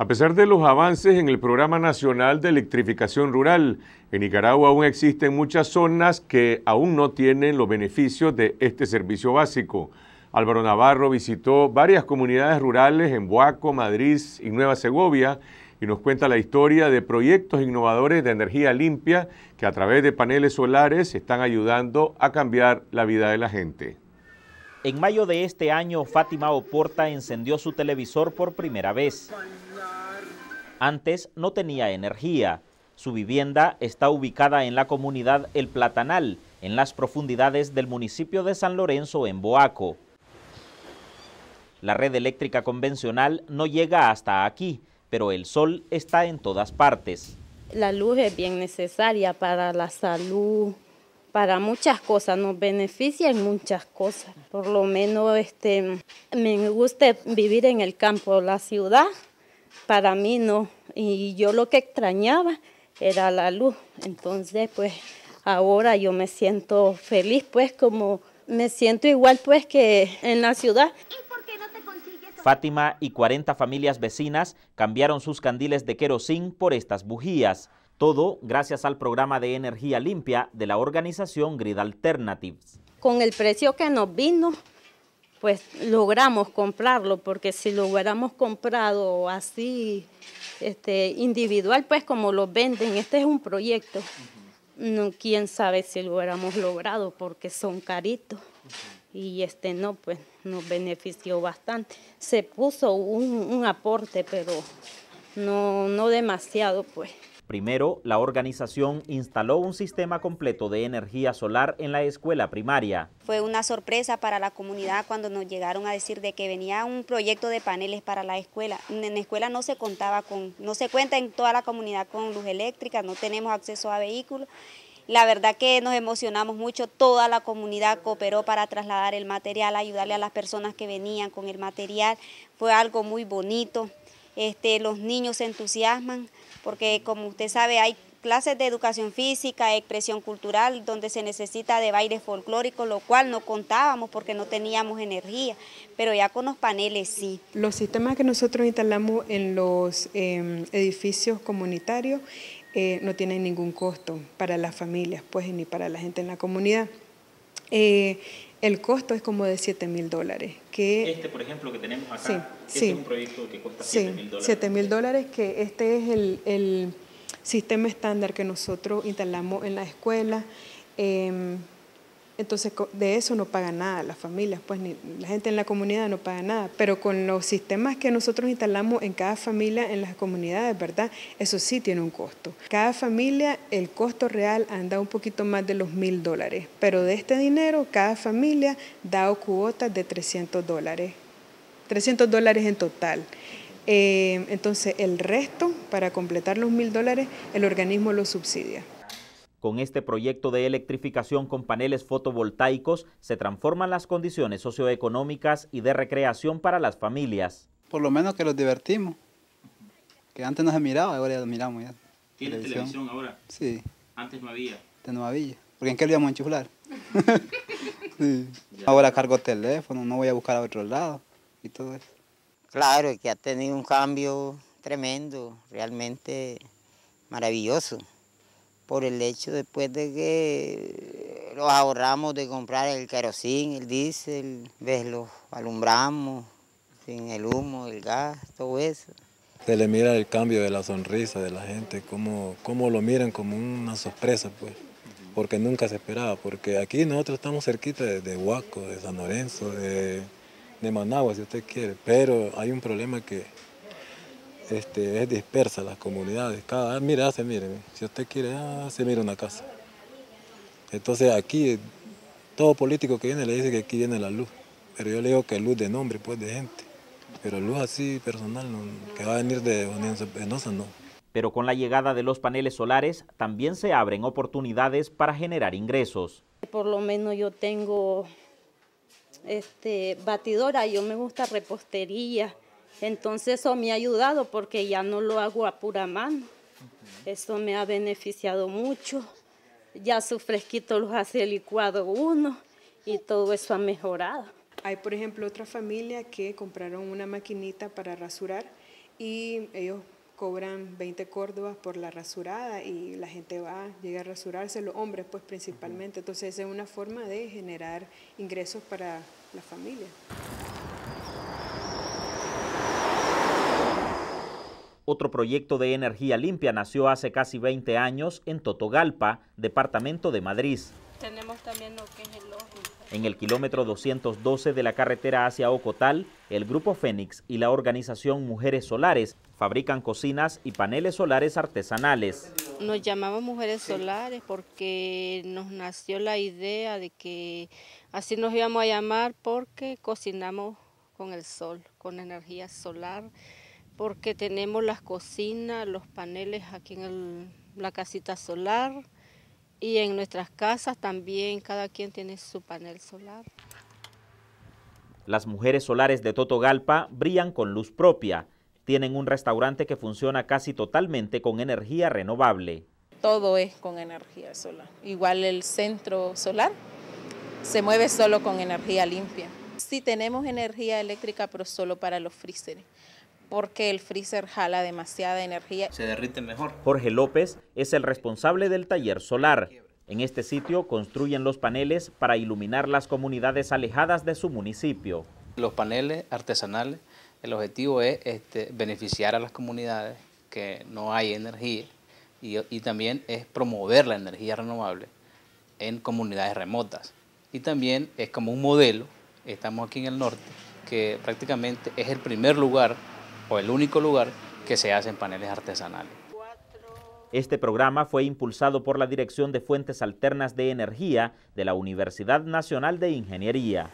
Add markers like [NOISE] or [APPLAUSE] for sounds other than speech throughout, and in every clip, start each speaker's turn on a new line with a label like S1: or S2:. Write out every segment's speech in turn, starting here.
S1: A pesar de los avances en el Programa Nacional de Electrificación Rural, en Nicaragua aún existen muchas zonas que aún no tienen los beneficios de este servicio básico. Álvaro Navarro visitó varias comunidades rurales en Boaco, Madrid y Nueva Segovia y nos cuenta la historia de proyectos innovadores de energía limpia que a través de paneles solares están ayudando a cambiar la vida de la gente.
S2: En mayo de este año, Fátima Oporta encendió su televisor por primera vez. Antes no tenía energía. Su vivienda está ubicada en la comunidad El Platanal, en las profundidades del municipio de San Lorenzo, en Boaco. La red eléctrica convencional no llega hasta aquí, pero el sol está en todas partes.
S3: La luz es bien necesaria para la salud, para muchas cosas, nos beneficia en muchas cosas. Por lo menos este, me gusta vivir en el campo, la ciudad para mí no. Y yo lo que extrañaba era la luz. Entonces pues ahora yo me siento feliz pues como me siento igual pues que en la ciudad.
S2: Fátima y 40 familias vecinas cambiaron sus candiles de querosín por estas bujías. Todo gracias al programa de energía limpia de la organización Grid Alternatives.
S3: Con el precio que nos vino, pues logramos comprarlo, porque si lo hubiéramos comprado así este, individual, pues como lo venden, este es un proyecto. no, quién sabe si lo hubiéramos logrado, porque son caritos. Y este no, pues nos benefició bastante. Se puso un, un aporte, pero no, no demasiado, pues.
S2: Primero, la organización instaló un sistema completo de energía solar en la escuela primaria.
S3: Fue una sorpresa para la comunidad cuando nos llegaron a decir de que venía un proyecto de paneles para la escuela. En la escuela no se contaba con, no se cuenta en toda la comunidad con luz eléctrica, no tenemos acceso a vehículos. La verdad que nos emocionamos mucho, toda la comunidad cooperó para trasladar el material, ayudarle a las personas que venían con el material, fue algo muy bonito. Este, los niños se entusiasman, porque como usted sabe hay clases de educación física, expresión cultural, donde se necesita de bailes folclóricos, lo cual no contábamos porque no teníamos energía, pero ya con los paneles sí.
S4: Los sistemas que nosotros instalamos en los em, edificios comunitarios eh, no tienen ningún costo para las familias, pues ni para la gente en la comunidad. Eh, el costo es como de 7 mil dólares. este,
S2: por ejemplo, que tenemos acá, este es un proyecto que cuesta 7 mil dólares. 7 mil
S4: dólares, que este es el, el, sistema estándar que nosotros instalamos en la escuela. Em, entonces de eso no paga nada las familias, pues la gente en la comunidad no paga nada, pero con los sistemas que nosotros instalamos en cada familia, en las comunidades, ¿verdad? Eso sí tiene un costo. Cada familia, el costo real anda un poquito más de los mil dólares, pero de este dinero cada familia da cuotas de 300 dólares, 300 dólares en total. Eh, entonces el resto, para completar los mil dólares, el organismo lo subsidia.
S2: Con este proyecto de electrificación con paneles fotovoltaicos se transforman las condiciones socioeconómicas y de recreación para las familias. Por lo menos que los
S3: divertimos, que antes no se miraba, ahora ya lo miramos. televisión. ahora? Sí. Antes no había. Antes no había, porque en qué lo íbamos a
S2: [LAUGHS] Ahora
S3: cargo teléfono, no voy a buscar a otro lado y todo eso.
S5: Claro, que ha tenido
S3: un cambio tremendo, realmente maravilloso por el hecho después de que eh, los ahorramos de comprar el kerosene, el diésel, ves, los alumbramos, sin el humo, el gas, todo
S6: eso. Se le mira el cambio de la sonrisa de la gente, cómo, cómo lo miran como una sorpresa, pues, porque nunca se esperaba, porque aquí nosotros estamos cerquita de, Huaco, de San Lorenzo, de Managua, si usted quiere, pero hay un problema que este, es dispersa las comunidades. Cada, ah, mire, hace, mire, si usted quiere, ah, se mire una casa. Entonces aquí, todo político que viene le dice que aquí viene la luz, pero yo le digo que luz de nombre, pues de gente. Pero luz así personal, que va a venir de Unión Penosa, no.
S2: Pero con la llegada de los paneles solares también se abren oportunidades para generar ingresos.
S3: Por lo menos yo tengo este, batidora, yo me gusta repostería, entonces eso me ha ayudado porque ya no lo hago a pura mano. Eso me ha beneficiado
S4: mucho. Ya su fresquito los hace licuado uno y todo eso ha mejorado. Hay, por ejemplo, otra familia que compraron una maquinita para rasurar y ellos cobran 20 córdobas por la rasurada y la gente va, llega a rasurarse, los hombres pues principalmente. Entonces es una forma de generar ingresos para la familia.
S2: Otro proyecto de energía limpia nació hace casi 20 años en Totogalpa, departamento de Madrid.
S3: Tenemos también lo que es el
S2: en el kilómetro 212 de la carretera hacia Ocotal, el Grupo Fénix y la organización Mujeres Solares fabrican cocinas y paneles solares artesanales.
S3: Nos llamamos Mujeres Solares porque nos nació la idea de que así nos íbamos a llamar porque cocinamos con el sol, con energía solar porque tenemos las cocinas, los paneles aquí en la casita solar y en nuestras casas también cada quien tiene su panel solar.
S2: Las mujeres solares de Totogalpa brillan con luz propia. Tienen un restaurante que funciona casi totalmente con energía renovable.
S4: Todo es con energía solar. Igual el centro solar se mueve solo con energía limpia. Sí tenemos energía eléctrica, pero solo para los freezers porque el freezer jala demasiada energía. Se derrite mejor.
S2: Jorge López es el responsable del taller solar. En este sitio construyen los paneles para iluminar las comunidades alejadas de su municipio. Los paneles artesanales, el objetivo es este, beneficiar a las comunidades que no hay energía y, y también es promover la energía renovable en comunidades remotas. Y también es como un modelo, estamos aquí en el norte, que prácticamente es el primer lugar o el único lugar que se hacen paneles artesanales. Este programa fue impulsado por la Dirección de Fuentes Alternas de Energía de la Universidad Nacional de Ingeniería.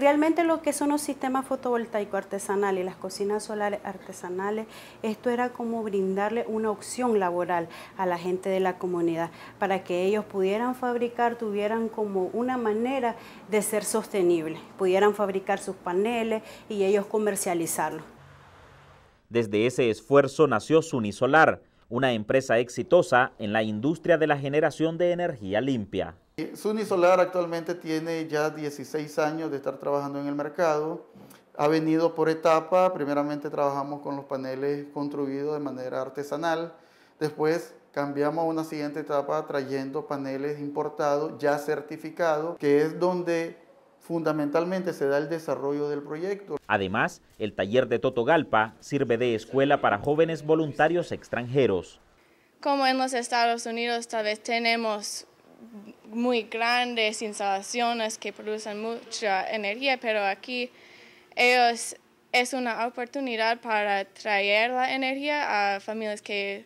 S3: Realmente lo que son los sistemas fotovoltaicos artesanales y las cocinas solares artesanales, esto era como brindarle una opción laboral a la gente de la comunidad para que ellos pudieran fabricar, tuvieran como una manera de ser sostenibles, pudieran fabricar sus paneles y ellos comercializarlos.
S2: Desde ese esfuerzo nació Sunisolar, una empresa exitosa en la industria de la generación de energía limpia.
S5: Suni Solar actualmente tiene ya 16 años de estar trabajando en el mercado. Ha venido por etapa. Primeramente trabajamos con los paneles construidos de manera artesanal. Después cambiamos a una siguiente etapa trayendo paneles importados ya certificados, que es donde fundamentalmente se da el desarrollo del proyecto.
S2: Además, el taller de Totogalpa sirve de escuela para jóvenes voluntarios extranjeros.
S5: Como en los
S3: Estados Unidos tal vez tenemos muy grandes instalaciones que producen mucha energía, pero aquí ellos es una oportunidad para traer la energía a familias que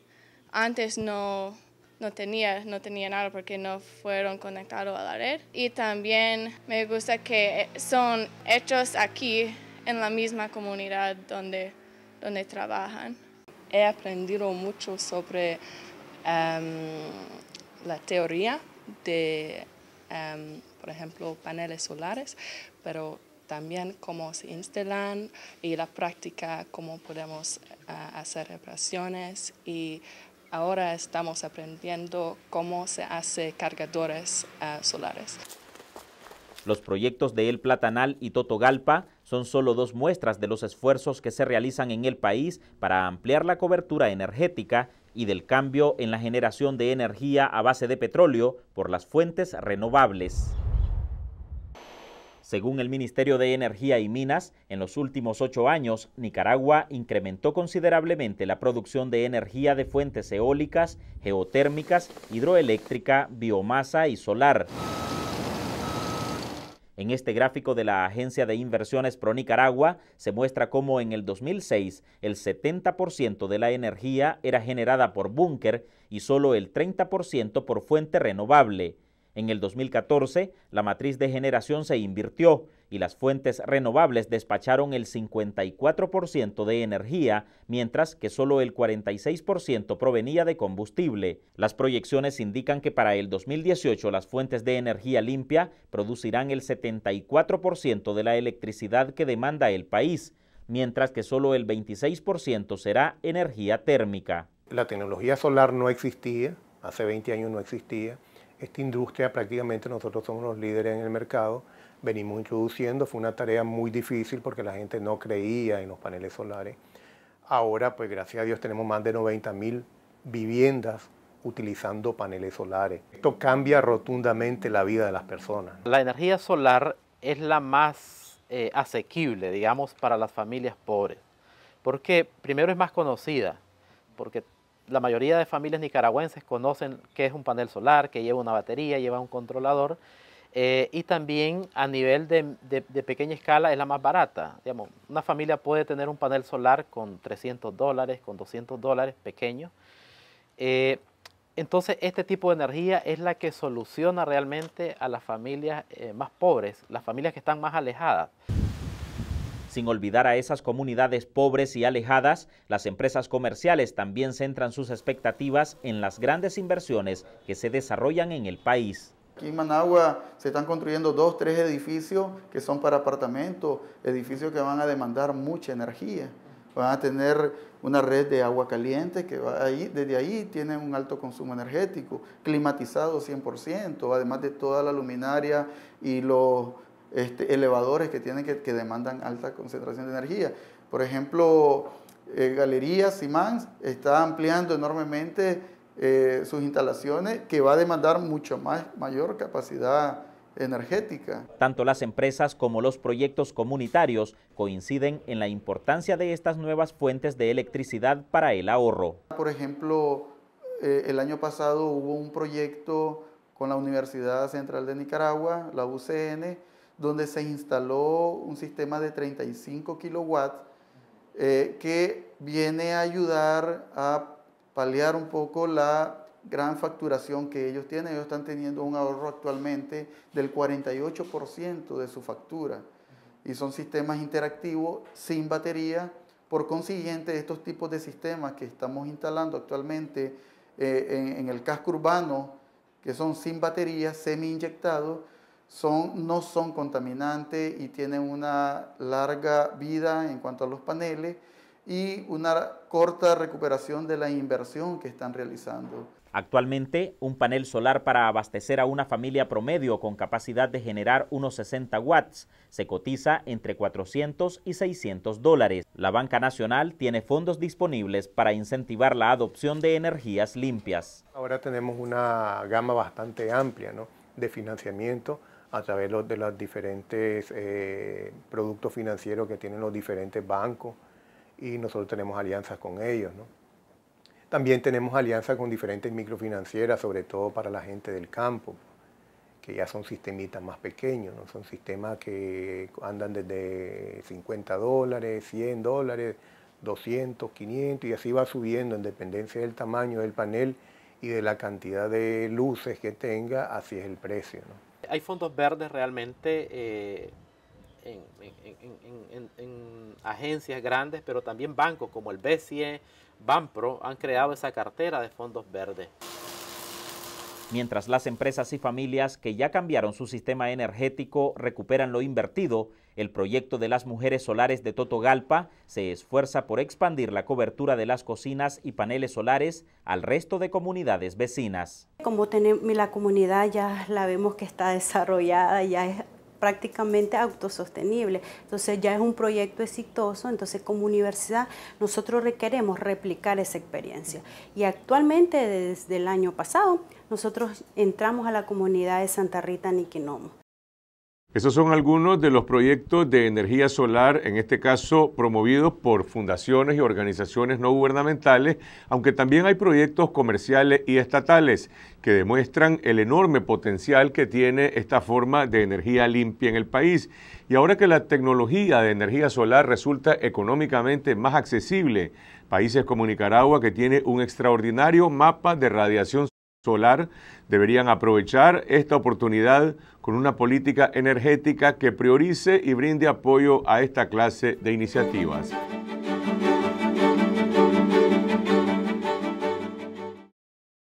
S3: antes no, no tenían no nada porque no fueron conectados a la red. Y también me gusta que son hechos aquí en la misma comunidad donde,
S4: donde trabajan. He aprendido mucho sobre em, la teoría de, em, por ejemplo, paneles solares, pero también cómo se instalan y la práctica, cómo podemos eh, hacer reparaciones y ahora estamos aprendiendo cómo se hace cargadores eh, solares.
S2: Los proyectos de El Platanal y Totogalpa son solo dos muestras de los esfuerzos que se realizan en el país para ampliar la cobertura energética y del cambio en la generación de energía a base de petróleo por las fuentes renovables. Según el Ministerio de Energía y Minas, en los últimos ocho años, Nicaragua incrementó considerablemente la producción de energía de fuentes eólicas, geotérmicas, hidroeléctrica, biomasa y solar. En este gráfico de la Agencia de Inversiones Pro Nicaragua se muestra cómo en el 2006 el 70% de la energía era generada por búnker y solo el 30% por fuente renovable. En el 2014, la matriz de generación se invirtió y las fuentes renovables despacharon el 54% de energía, mientras que solo el 46% provenía de combustible. Las proyecciones indican que para el 2018 las fuentes de energía limpia producirán el 74% de la electricidad que demanda el país, mientras que solo el 26% será energía térmica.
S6: La tecnología solar no existía, hace 20 años no existía esta industria prácticamente nosotros somos los líderes en el mercado, venimos introduciendo, fue una tarea muy difícil porque la gente no creía en los paneles solares. Ahora, pues gracias a Dios tenemos más de 90 mil viviendas utilizando paneles solares. Esto cambia rotundamente la vida de las personas. La energía
S2: solar es la más eh, asequible, digamos, para las familias pobres, porque primero es más conocida, porque la mayoría de familias nicaragüenses conocen qué es un panel solar, que lleva una batería, lleva un controlador, eh, y también a nivel de, pequeña escala es la más barata. Digamos, una familia puede tener un panel solar con 300 dólares, con 200 dólares pequeño. Eh, entonces, este tipo de energía es la que soluciona realmente a las familias eh, más pobres, las familias que están más alejadas. Sin olvidar a esas comunidades pobres y alejadas, las empresas comerciales también centran sus expectativas en las grandes inversiones que se desarrollan en el país.
S5: Aquí en Managua se están construyendo dos, tres edificios que son para apartamentos, edificios que van a demandar mucha energía. Van a tener una red de agua caliente que va ahí, desde ahí tiene un alto consumo energético, climatizado 100%, además de toda la luminaria y los este, elevadores que, tienen que, demandan alta concentración de energía. Por ejemplo, eh, Galería Galerías Simans está ampliando enormemente eh, sus instalaciones que va a demandar mucho más, mayor capacidad energética.
S2: Tanto las empresas como los proyectos comunitarios coinciden en la importancia de estas nuevas fuentes de electricidad para el ahorro.
S5: Por ejemplo, eh, el año pasado hubo un proyecto con la Universidad Central de Nicaragua, la UCN, donde se instaló un sistema de 35 kilowatts eh, que viene a ayudar a paliar un poco la gran facturación que ellos tienen. Ellos están teniendo un ahorro actualmente del 48% de su factura y son sistemas interactivos sin batería. Por consiguiente, estos tipos de sistemas que estamos instalando actualmente eh, en, en el casco urbano, que son sin batería, semi-inyectados, son, no son contaminantes y tienen una larga vida en cuanto a los paneles y una corta recuperación de la inversión que están realizando.
S2: Actualmente, un panel solar para abastecer a una familia promedio con capacidad de generar unos 60 watts se cotiza entre 400 y 600 dólares. La Banca Nacional tiene fondos disponibles para incentivar la adopción de energías limpias.
S6: Ahora tenemos una gama bastante amplia de financiamiento a través de los diferentes eh, productos financieros que tienen los diferentes bancos y nosotros tenemos alianzas con ellos. También tenemos alianzas con diferentes microfinancieras, sobre todo para la gente del campo, que ya son sistemitas más pequeños, ¿no? son sistemas que andan desde 50 dólares, 100 dólares, 200, 500 y así va subiendo en dependencia del tamaño del panel y de la cantidad de luces que tenga, así es el precio. ¿no?
S2: hay fondos verdes realmente eh, en, en, agencias grandes, pero también bancos como el BCE, Banpro, han creado esa cartera de fondos verdes. Mientras las empresas y familias que ya cambiaron su sistema energético recuperan lo invertido, el proyecto de las mujeres solares de Totogalpa se esfuerza por expandir la cobertura de las cocinas y paneles solares al resto de comunidades vecinas.
S3: Como tenemos, la comunidad ya la vemos que está desarrollada, ya es prácticamente autosostenible. Entonces ya es un proyecto exitoso, entonces como universidad nosotros requeremos replicar esa experiencia. Y actualmente desde el año pasado nosotros entramos a la comunidad de Santa Rita Niquinomo.
S1: Esos son algunos de los proyectos de energía solar, en este caso promovidos por fundaciones y organizaciones no gubernamentales, aunque también hay proyectos comerciales y estatales que demuestran el enorme potencial que tiene esta forma de energía limpia en el país. Y ahora que la tecnología de energía solar resulta económicamente más accesible, países como Nicaragua, que tiene un extraordinario mapa de radiación solar deberían aprovechar esta oportunidad con una política energética que priorice y brinde apoyo a esta clase de iniciativas.